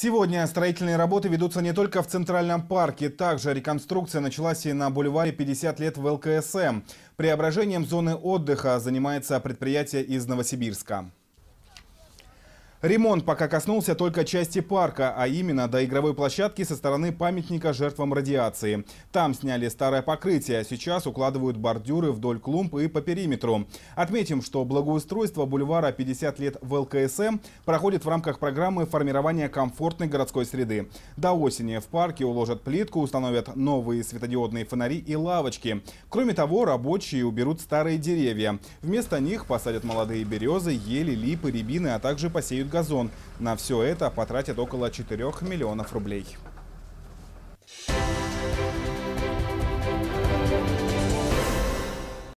Сегодня строительные работы ведутся не только в Центральном парке. Также реконструкция началась и на бульваре 50 лет в ЛКСМ. Преображением зоны отдыха занимается предприятие из Новосибирска. Ремонт пока коснулся только части парка, а именно до игровой площадки со стороны памятника жертвам радиации. Там сняли старое покрытие, а сейчас укладывают бордюры вдоль клумб и по периметру. Отметим, что благоустройство бульвара 50 лет в ЛКСМ проходит в рамках программы формирования комфортной городской среды. До осени в парке уложат плитку, установят новые светодиодные фонари и лавочки. Кроме того, рабочие уберут старые деревья. Вместо них посадят молодые березы, ели, липы, рябины, а также посеют газон. На все это потратят около 4 миллионов рублей.